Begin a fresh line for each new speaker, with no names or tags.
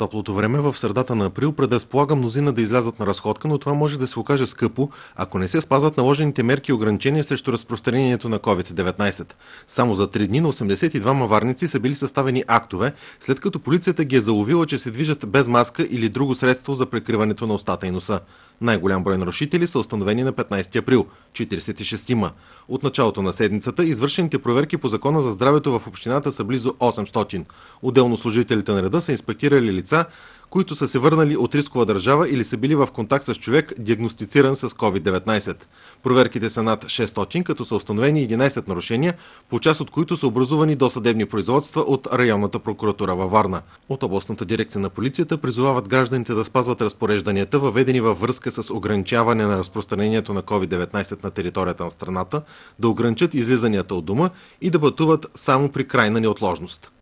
Топлото време е в средата на април предразполага мнозина да излязат на разходка, но това може да се окаже скъпо, ако не се спазват наложените мерки и ограничения срещу разпространението на COVID-19. Само за три дни на 82 маварници са били съставени актове, след като полицията ги е заловила, че се движат без маска или друго средство за прикриването на устата и носа. Най-голям брой нарушители са установени на 15 април – 46-ма. От началото на седмицата извършените проверки по закона за здравето в общината са близо 800. Отделно служителите на реда са инспектирали лица лица, които са се върнали от рискова държава или са били в контакт с човек, диагностициран с COVID-19. Проверките са над 600, като са установени 11 нарушения, по част от които са образувани досъдебни производства от районната прокуратура във Варна. От областната дирекция на полицията призовават гражданите да спазват разпорежданията, въведени във връзка с ограничаване на разпространението на COVID-19 на територията на страната, да ограничат излизанията от дома и да пътуват само при крайна неотложност.